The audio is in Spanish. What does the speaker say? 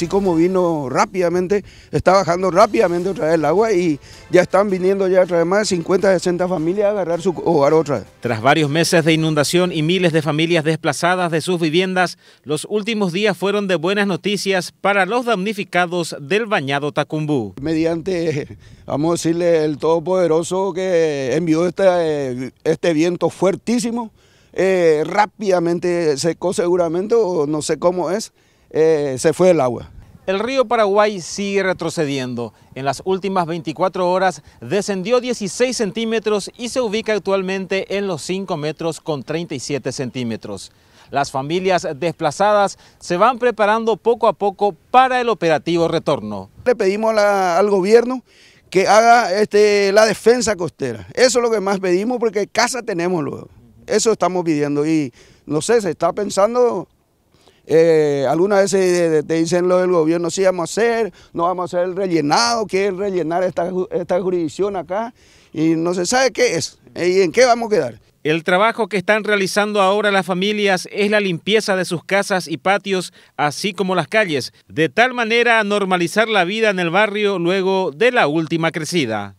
así como vino rápidamente, está bajando rápidamente otra vez el agua y ya están viniendo ya otra vez más 50, 60 familias a agarrar su hogar otra Tras varios meses de inundación y miles de familias desplazadas de sus viviendas, los últimos días fueron de buenas noticias para los damnificados del bañado Tacumbú. Mediante, vamos a decirle, el Todopoderoso que envió este, este viento fuertísimo, eh, rápidamente secó seguramente o no sé cómo es, eh, se fue el agua. El río Paraguay sigue retrocediendo. En las últimas 24 horas descendió 16 centímetros y se ubica actualmente en los 5 metros con 37 centímetros. Las familias desplazadas se van preparando poco a poco para el operativo retorno. Le pedimos al gobierno que haga este, la defensa costera. Eso es lo que más pedimos porque casa tenemos luego. Eso estamos pidiendo y no sé, se está pensando eh, algunas veces te dicen lo del gobierno, sí vamos a hacer, no vamos a hacer el rellenado, que rellenar esta, esta jurisdicción acá, y no se sabe qué es y en qué vamos a quedar. El trabajo que están realizando ahora las familias es la limpieza de sus casas y patios, así como las calles, de tal manera normalizar la vida en el barrio luego de la última crecida.